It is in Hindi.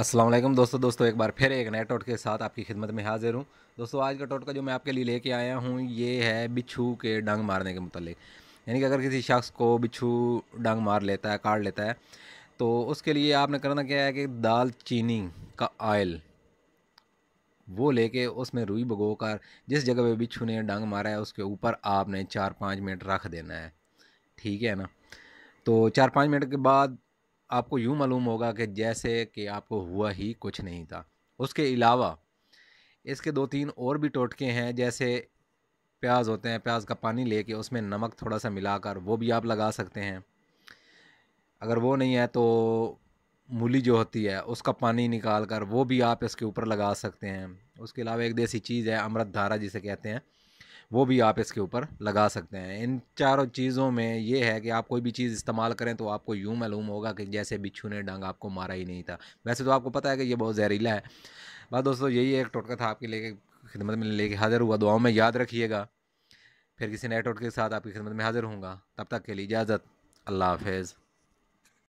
असलम दोस्तों दोस्तों एक बार फिर एक नए टोट के साथ आपकी खिदमत में हाजिर हूँ दोस्तों आज का टोटका जो मैं आपके लिए लेके आया हूँ ये है बिच्छू के डंग मारने के मतलब यानी कि अगर किसी शख्स को बिच्छू डंग मार लेता है काट लेता है तो उसके लिए आपने करना क्या है कि दाल चीनी का आयल वो लेके उसमें रुई भगो कर जिस जगह पर बिच्छू ने डंग मारा है उसके ऊपर आपने चार पाँच मिनट रख देना है ठीक है ना तो चार पाँच मिनट के बाद आपको यूँ मालूम होगा कि जैसे कि आपको हुआ ही कुछ नहीं था उसके अलावा इसके दो तीन और भी टोटके हैं जैसे प्याज होते हैं प्याज का पानी लेके उसमें नमक थोड़ा सा मिलाकर वो भी आप लगा सकते हैं अगर वो नहीं है तो मूली जो होती है उसका पानी निकाल कर वो भी आप इसके ऊपर लगा सकते हैं उसके अलावा एक देसी चीज़ है अमृत धारा जिसे कहते हैं वो भी आप इसके ऊपर लगा सकते हैं इन चारों चीज़ों में ये है कि आप कोई भी चीज़ इस्तेमाल करें तो आपको यूँ मालूम होगा कि जैसे बिच्छू ने डंग आपको मारा ही नहीं था वैसे तो आपको पता है कि ये बहुत जहरीला है बस दोस्तों यही एक टोटका था आपके लेके खिदमत में लेके हाज़िर हुआ दुआओं में याद रखिएगा फिर किसी नए टोटके के साथ आपकी खिदमत में हाज़िर हूँ तब तक के लिए इजाज़त अल्लाह हाफिज़